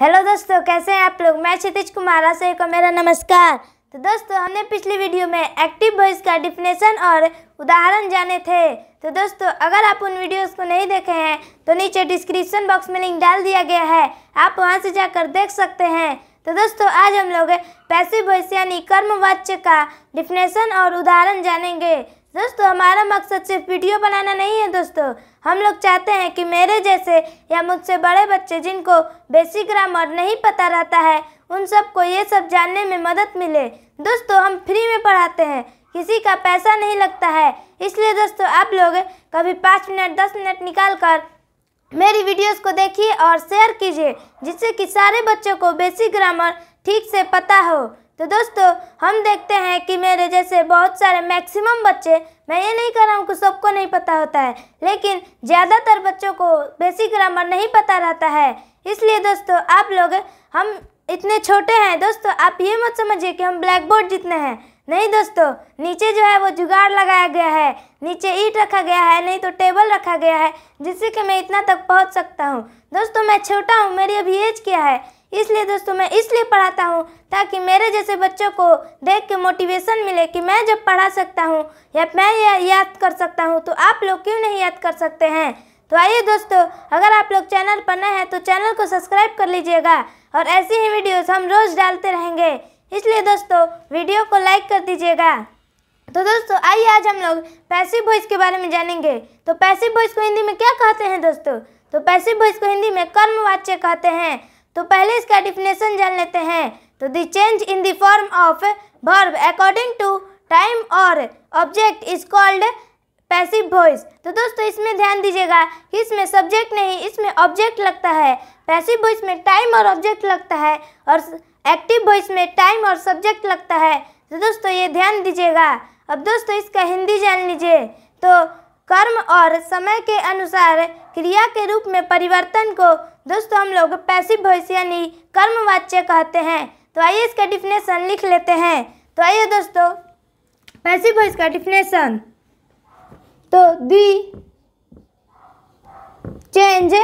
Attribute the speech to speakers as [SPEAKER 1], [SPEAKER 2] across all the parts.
[SPEAKER 1] Hello दोस्तों कैसे हैं आप लोग मैं क्षितिज कुमार आशय को मेरा नमस्कार तो दोस्तों हमने पिछली वीडियो में एक्टिव वॉइस का डिफिनेशन और उदाहरण जाने थे तो दोस्तों अगर आप उन वीडियोस को नहीं देखे हैं तो नीचे डिस्क्रिप्शन बॉक्स में लिंक डाल दिया गया है आप वहां से जाकर देख सकते हैं तो दोस्तों आज हम लोग पैसिव वॉइस यानी कर्मवाच्य का डिफिनेशन और उदाहरण जानेंगे दोस्तों हमारा मकसद सिर्फ वीडियो बनाना नहीं है दोस्तों हम लोग चाहते हैं कि मेरे जैसे या मुझसे बड़े बच्चे जिनको बेसिक ग्रामर नहीं पता रहता है उन सबको ये सब जानने में मदद मिले दोस्तों हम फ्री में पढ़ाते हैं किसी का पैसा नहीं लगता है इसलिए दोस्तों आप लोग कभी पाँच मिनट दस मिनट निकाल कर मेरी वीडियोज़ को देखिए और शेयर कीजिए जिससे कि सारे बच्चों को बेसिक ग्रामर ठीक से पता हो तो दोस्तों हम देखते हैं कि मेरे जैसे बहुत सारे मैक्सिमम बच्चे मैं ये नहीं कह रहा हूँ कि सबको नहीं पता होता है लेकिन ज़्यादातर बच्चों को बेसिक ग्रामर नहीं पता रहता है इसलिए दोस्तों आप लोग हम इतने छोटे हैं दोस्तों आप ये मत समझिए कि हम ब्लैक बोर्ड जितने हैं नहीं दोस्तों नीचे जो है वो जुगाड़ लगाया गया है नीचे ईट रखा गया है नहीं तो टेबल रखा गया है जिससे कि मैं इतना तक पहुंच सकता हूं दोस्तों मैं छोटा हूं मेरी अभी एज क्या है इसलिए दोस्तों मैं इसलिए पढ़ाता हूँ ताकि मेरे जैसे बच्चों को देख के मोटिवेशन मिले कि मैं जब पढ़ा सकता हूँ या मैं याद कर सकता हूँ तो आप लोग क्यों नहीं याद कर सकते हैं तो आइए दोस्तों अगर आप लोग चैनल पर नए हैं तो चैनल को सब्सक्राइब कर लीजिएगा और ऐसी ही वीडियोज हम रोज़ डालते रहेंगे इसलिए दोस्तों वीडियो को लाइक कर दीजिएगा तो दोस्तों आइए आज हम लोग पैसिव वॉइस के बारे में जानेंगे तो पैसिव वॉइस को हिंदी में क्या कहते हैं दोस्तों तो पैसिव वॉइस को हिंदी में कर्मवाच्य कहते हैं तो पहले इसका डिफिनेशन जान लेते हैं तो the change in the form of verb according to time और object is called passive voice तो दोस्तों इसमें ध्यान दीजिएगा कि इसमें सब्जेक्ट नहीं इसमें ऑब्जेक्ट लगता है पैसिव वॉइस में टाइम और ऑब्जेक्ट लगता है और एक्टिव वॉइस में टाइम और सब्जेक्ट लगता है तो दोस्तों ये ध्यान दीजिएगा अब दोस्तों इसका हिंदी जान लीजिए तो कर्म और समय के अनुसार क्रिया के रूप में परिवर्तन को दोस्तों हम लोग पैसिव भविष्य यानी कर्मवाच्य कहते हैं तो आइए इसका डिफिनेशन लिख लेते हैं तो आइए दोस्तों पैसिव भविष्य का डिफिनेशन तो the change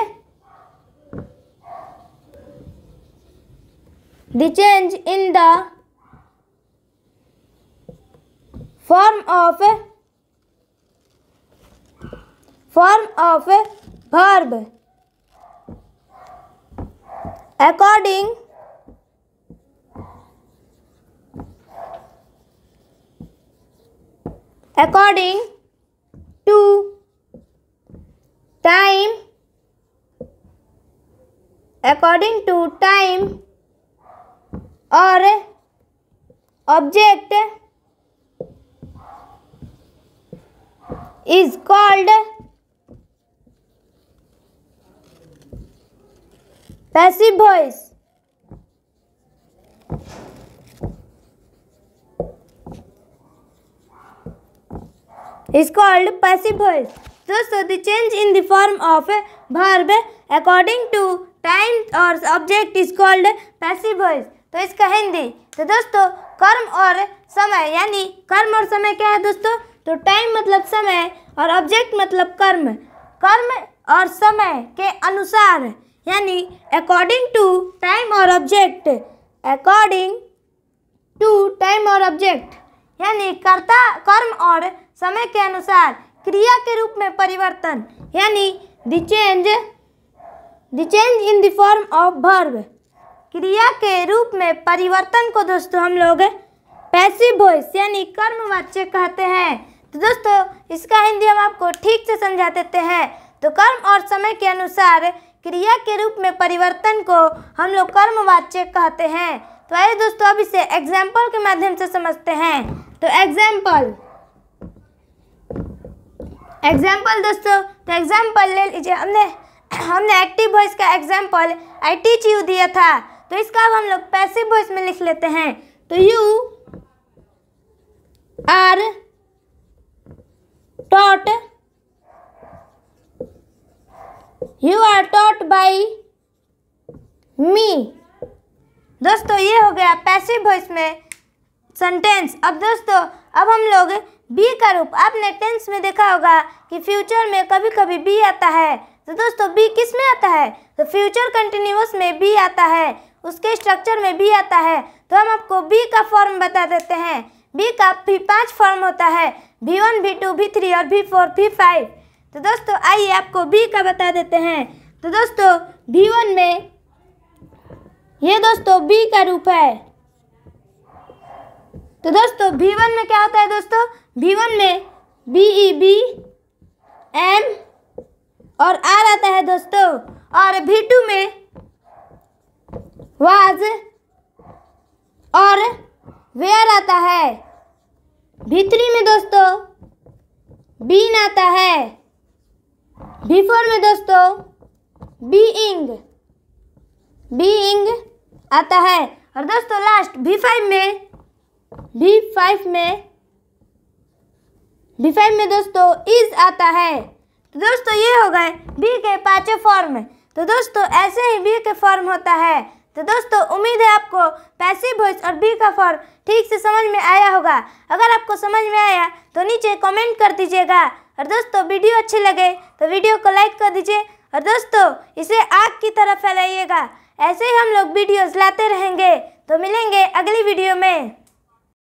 [SPEAKER 1] the change in the form of form of a verb. According according to time according to time or object is called passive voice is called passive voice. Thus, so the change in the form of a verb according to time or object is called passive voice. तो इसका हिंदी तो दोस्तों कर्म और समय यानी कर्म और समय क्या है दोस्तों तो टाइम मतलब समय और ऑब्जेक्ट मतलब कर्म कर्म और समय के अनुसार यानी अकॉर्डिंग टू टाइम और ऑब्जेक्ट अकॉर्डिंग टू टाइम और ऑब्जेक्ट यानी कर्ता कर्म और समय के अनुसार क्रिया के रूप में परिवर्तन यानी the change the change in the form of verb क्रिया के रूप में परिवर्तन को दोस्तों हम लोग पैसिव वॉइस यानी कर्मवाच्य कहते हैं तो दोस्तों इसका हिंदी हम आपको ठीक से समझा देते हैं तो कर्म और समय के अनुसार क्रिया के रूप में परिवर्तन को हम लोग कर्मवाच्य कहते हैं तो आइए दोस्तों अब इसे एग्जाम्पल के माध्यम से समझते हैं तो एग्जाम्पल एग्जाम्पल दोस्तों तो एग्जाम्पल ले लीजिए हमने हमने एक्टिव वॉइस का एग्जाम्पल आई टीच यू दिया था तो इसका अब हम लोग पैसिव वॉइस में लिख लेते हैं तो you are taught you are taught by me दोस्तों ये हो गया पैसिव वॉइस में सेंटेंस अब दोस्तों अब हम लोग बी का रूप आपने टेंस में देखा होगा कि फ्यूचर में कभी कभी बी आता है तो दोस्तों बी किस में आता है तो फ्यूचर कंटिन्यूस में बी आता है उसके स्ट्रक्चर में बी आता है तो हम आपको बी का फॉर्म बता देते हैं बी का भी पांच फॉर्म होता है भी वन भी टू भी थ्री और भी फोर भी फाइव तो दोस्तों आइए आपको बी का बता देते हैं तो दोस्तों बी वन में ये दोस्तों बी का रूप है तो दोस्तों बी वन में क्या होता है दोस्तों बी वन में बी ई बी एम और आर आता है दोस्तों और भी टू में वाज और वेयर आता है भी थ्री में दोस्तों बीन आता है बी फोर में दोस्तों बीइंग बीइंग आता है और दोस्तों लास्ट बी फाइव में बी फाइव में बी फाइव में दोस्तों इज आता है तो दोस्तों ये हो गए बी के पांचों फॉर्म तो दोस्तों ऐसे ही बी के फॉर्म होता है तो दोस्तों उम्मीद है आपको पैसिव वॉइस और बी का फॉर्म ठीक से समझ में आया होगा अगर आपको समझ में आया तो नीचे कमेंट कर दीजिएगा और दोस्तों वीडियो अच्छे लगे तो वीडियो को लाइक कर दीजिए और दोस्तों इसे आग की तरह फैलाइएगा ऐसे ही हम लोग वीडियोस लाते रहेंगे तो मिलेंगे अगली वीडियो में